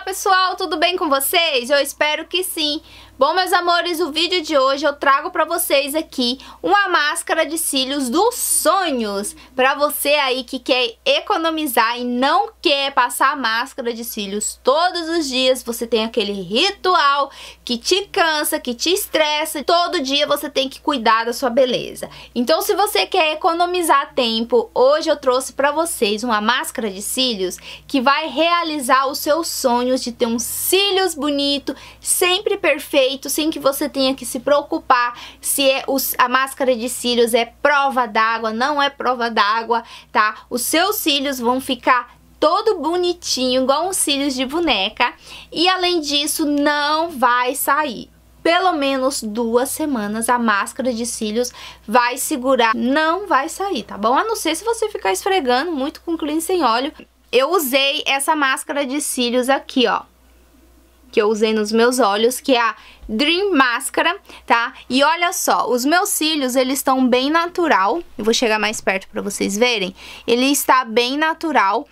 Olá pessoal, tudo bem com vocês? Eu espero que sim. Bom, meus amores, o vídeo de hoje eu trago pra vocês aqui uma máscara de cílios dos sonhos. Pra você aí que quer economizar e não quer passar máscara de cílios todos os dias, você tem aquele ritual que te cansa, que te estressa. Todo dia você tem que cuidar da sua beleza. Então, se você quer economizar tempo, hoje eu trouxe pra vocês uma máscara de cílios que vai realizar os seus sonhos de ter uns cílios bonito, sempre perfeito feito sem que você tenha que se preocupar se é os, a máscara de cílios é prova d'água, não é prova d'água, tá? Os seus cílios vão ficar todo bonitinho, igual uns cílios de boneca, e além disso não vai sair. Pelo menos duas semanas a máscara de cílios vai segurar, não vai sair, tá bom? A não ser se você ficar esfregando muito com clean sem óleo. Eu usei essa máscara de cílios aqui, ó que eu usei nos meus olhos, que é a Dream Máscara, tá? E olha só, os meus cílios, eles estão bem natural. Eu vou chegar mais perto pra vocês verem. Ele está bem natural.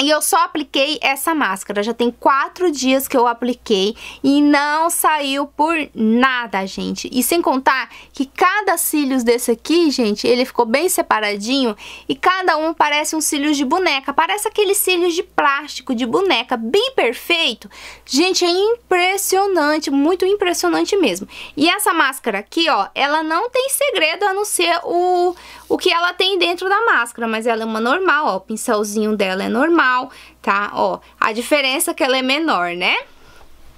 E eu só apliquei essa máscara, já tem quatro dias que eu apliquei e não saiu por nada, gente. E sem contar que cada cílios desse aqui, gente, ele ficou bem separadinho e cada um parece um cílios de boneca. Parece aqueles cílios de plástico, de boneca, bem perfeito. Gente, é impressionante, muito impressionante mesmo. E essa máscara aqui, ó, ela não tem segredo a não ser o, o que ela tem dentro da máscara, mas ela é uma normal, ó, o pincelzinho dela é normal normal, tá? Ó, a diferença é que ela é menor, né?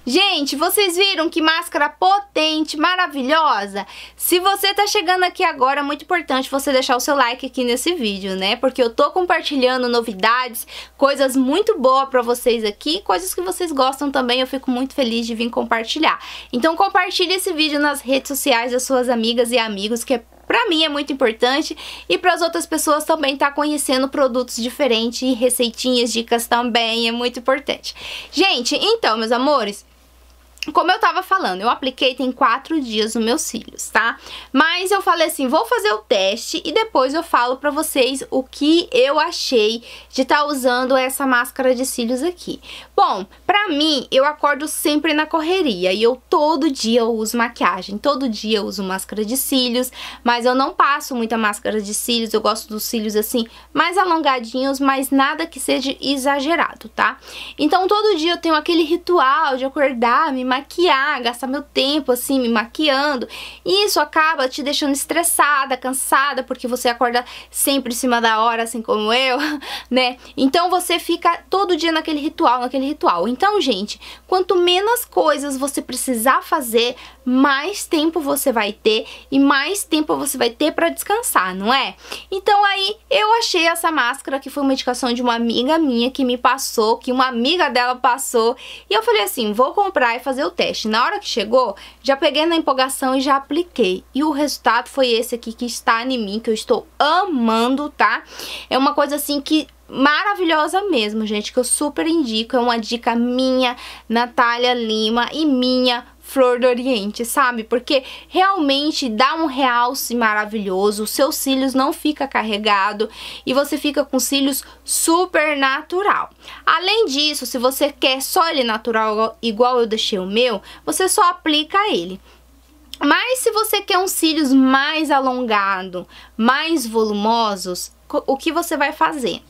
Gente, vocês viram que máscara potente, maravilhosa? Se você tá chegando aqui agora, é muito importante você deixar o seu like aqui nesse vídeo, né? Porque eu tô compartilhando novidades, coisas muito boas pra vocês aqui, coisas que vocês gostam também, eu fico muito feliz de vir compartilhar. Então compartilhe esse vídeo nas redes sociais das suas amigas e amigos, que é para mim é muito importante e para as outras pessoas também estar tá conhecendo produtos diferentes e receitinhas, dicas também é muito importante. Gente, então, meus amores, como eu tava falando, eu apliquei tem quatro dias nos meus cílios, tá? Mas eu falei assim, vou fazer o teste e depois eu falo pra vocês o que eu achei de estar tá usando essa máscara de cílios aqui. Bom, pra mim, eu acordo sempre na correria e eu todo dia eu uso maquiagem, todo dia eu uso máscara de cílios, mas eu não passo muita máscara de cílios, eu gosto dos cílios assim mais alongadinhos, mas nada que seja exagerado, tá? Então todo dia eu tenho aquele ritual de acordar, me maquiar, gastar meu tempo assim me maquiando. E isso acaba te deixando estressada, cansada, porque você acorda sempre em cima da hora, assim como eu, né? Então você fica todo dia naquele ritual, naquele ritual. Então, gente, quanto menos coisas você precisar fazer, mais tempo você vai ter e mais tempo você vai ter para descansar, não é? Então aí eu achei essa máscara que foi uma indicação de uma amiga minha que me passou, que uma amiga dela passou, e eu falei assim, vou comprar e fazer o teste. Na hora que chegou, já peguei na empolgação e já apliquei. E o resultado foi esse aqui que está em mim, que eu estou amando, tá? É uma coisa assim que maravilhosa mesmo, gente, que eu super indico. É uma dica minha, Natália Lima, e minha flor do oriente, sabe? Porque realmente dá um realce maravilhoso, os seus cílios não fica carregado e você fica com cílios super natural. Além disso, se você quer só ele natural igual eu deixei o meu, você só aplica ele. Mas se você quer uns cílios mais alongados mais volumosos, o que você vai fazer?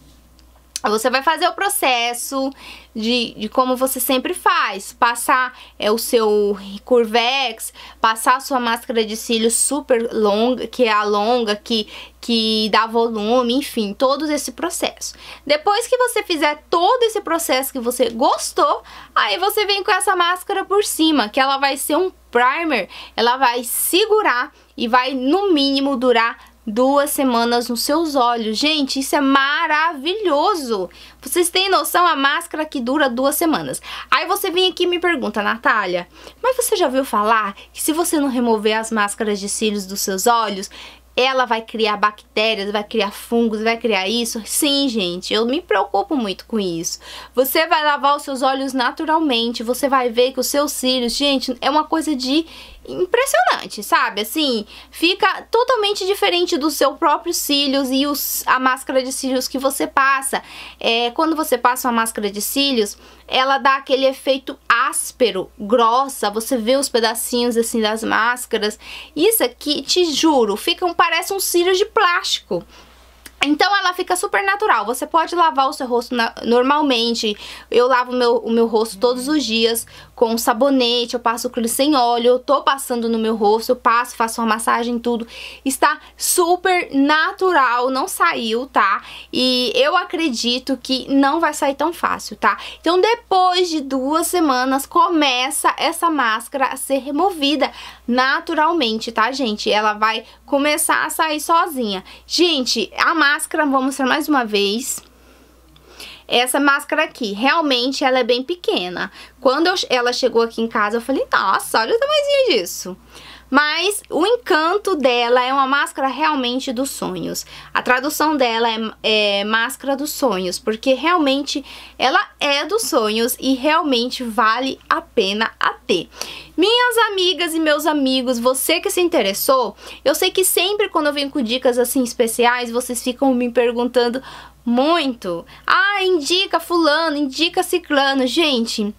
Você vai fazer o processo de, de como você sempre faz, passar é, o seu Curvex, passar a sua máscara de cílios super longa, que é a longa, que, que dá volume, enfim, todo esse processo. Depois que você fizer todo esse processo que você gostou, aí você vem com essa máscara por cima, que ela vai ser um primer, ela vai segurar e vai no mínimo durar duas semanas nos seus olhos. Gente, isso é maravilhoso! Vocês têm noção, a máscara que dura duas semanas. Aí você vem aqui e me pergunta, Natália, mas você já viu falar que se você não remover as máscaras de cílios dos seus olhos, ela vai criar bactérias, vai criar fungos, vai criar isso. Sim, gente, eu me preocupo muito com isso. Você vai lavar os seus olhos naturalmente, você vai ver que os seus cílios, gente, é uma coisa de impressionante, sabe? Assim, fica totalmente diferente do seu próprio cílios e os, a máscara de cílios que você passa. É, quando você passa uma máscara de cílios, ela dá aquele efeito áspero, grossa, você vê os pedacinhos assim das máscaras. Isso aqui, te juro, fica um, parece um cílio de plástico. Então ela fica super natural. Você pode lavar o seu rosto na... normalmente. Eu lavo meu, o meu rosto todos os dias com sabonete, eu passo cruz sem óleo, eu tô passando no meu rosto, eu passo, faço uma massagem, tudo. Está super natural, não saiu, tá? E eu acredito que não vai sair tão fácil, tá? Então depois de duas semanas começa essa máscara a ser removida naturalmente, tá, gente? Ela vai começar a sair sozinha. Gente, a máscara máscara, vou mostrar mais uma vez. Essa máscara aqui, realmente ela é bem pequena. Quando eu, ela chegou aqui em casa, eu falei, nossa, olha o tamanho disso. Mas o encanto dela é uma máscara realmente dos sonhos. A tradução dela é, é máscara dos sonhos, porque realmente ela é dos sonhos e realmente vale a pena a ter. Minhas amigas e meus amigos, você que se interessou, eu sei que sempre quando eu venho com dicas assim especiais, vocês ficam me perguntando muito. Ah, indica fulano, indica ciclano. Gente,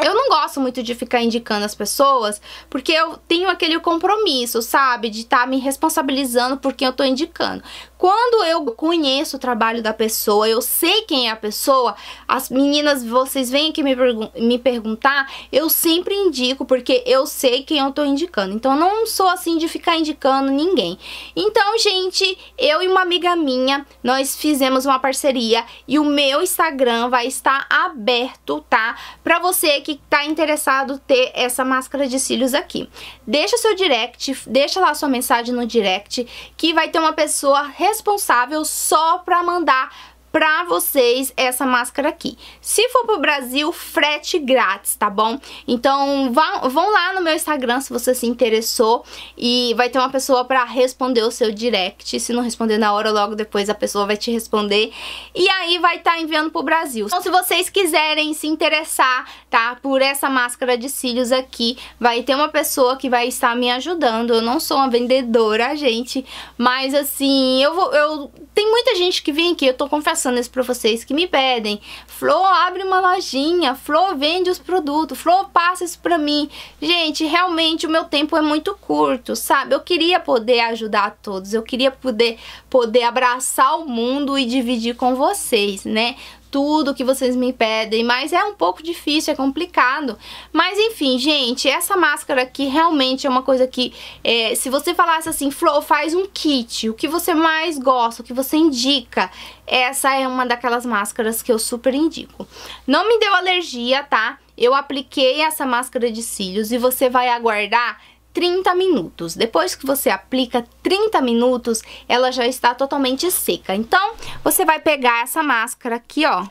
eu não gosto muito de ficar indicando as pessoas, porque eu tenho aquele compromisso, sabe? De estar tá me responsabilizando por quem eu tô indicando. Quando eu conheço o trabalho da pessoa, eu sei quem é a pessoa, as meninas, vocês vêm aqui me, pergun me perguntar, eu sempre indico, porque eu sei quem eu tô indicando. Então, eu não sou assim de ficar indicando ninguém. Então, gente, eu e uma amiga minha, nós fizemos uma parceria e o meu Instagram vai estar aberto, tá? Pra você que tá interessado ter essa máscara de cílios aqui. Deixa seu direct, deixa lá sua mensagem no direct, que vai ter uma pessoa responsável só pra mandar pra vocês essa máscara aqui. Se for pro Brasil, frete grátis, tá bom? Então vão, vão lá no meu Instagram se você se interessou e vai ter uma pessoa pra responder o seu direct. Se não responder na hora, logo depois a pessoa vai te responder e aí vai estar tá enviando pro Brasil. Então se vocês quiserem se interessar, tá, por essa máscara de cílios aqui, vai ter uma pessoa que vai estar me ajudando. Eu não sou uma vendedora, gente, mas assim, eu vou... Eu, tem muita gente que vem aqui, eu tô confessando passando isso pra vocês que me pedem. Flor, abre uma lojinha. Flor, vende os produtos. Flor, passa isso pra mim. Gente, realmente o meu tempo é muito curto, sabe? Eu queria poder ajudar todos. Eu queria poder, poder abraçar o mundo e dividir com vocês, né? tudo que vocês me pedem, mas é um pouco difícil, é complicado. Mas enfim, gente, essa máscara aqui realmente é uma coisa que, é, se você falasse assim, Flor, faz um kit, o que você mais gosta, o que você indica, essa é uma daquelas máscaras que eu super indico. Não me deu alergia, tá? Eu apliquei essa máscara de cílios e você vai aguardar 30 minutos. Depois que você aplica 30 minutos, ela já está totalmente seca. Então, você vai pegar essa máscara aqui, ó.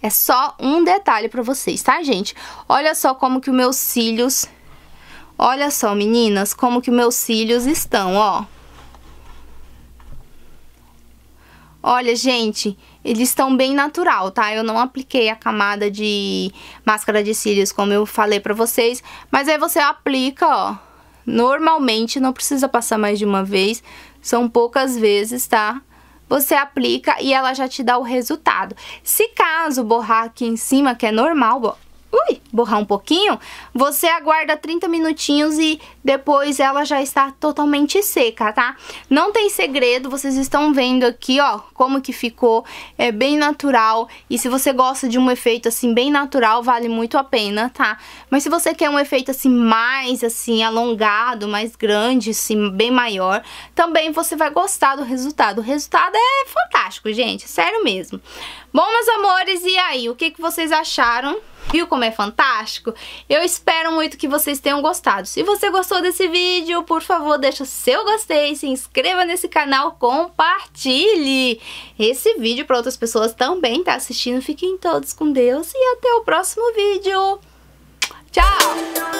É só um detalhe pra vocês, tá, gente? Olha só como que os meus cílios... Olha só, meninas, como que os meus cílios estão, ó. Olha, gente, eles estão bem natural, tá? Eu não apliquei a camada de máscara de cílios, como eu falei pra vocês. Mas aí você aplica, ó. Normalmente, não precisa passar mais de uma vez. São poucas vezes, tá? você aplica e ela já te dá o resultado. Se caso borrar aqui em cima, que é normal, ui, borrar um pouquinho, você aguarda 30 minutinhos e depois ela já está totalmente seca, tá? Não tem segredo, vocês estão vendo aqui, ó, como que ficou, é bem natural e se você gosta de um efeito assim bem natural, vale muito a pena, tá? Mas se você quer um efeito assim mais assim alongado, mais grande, assim, bem maior, também você vai gostar do resultado. O resultado é fantástico, gente, sério mesmo. Bom, meus amores, e aí, o que, que vocês acharam? Viu como é fantástico? Eu espero muito que vocês tenham gostado. Se você gostou desse vídeo, por favor, deixa seu gostei, se inscreva nesse canal, compartilhe esse vídeo para outras pessoas também tá assistindo. Fiquem todos com Deus e até o próximo vídeo. Tchau!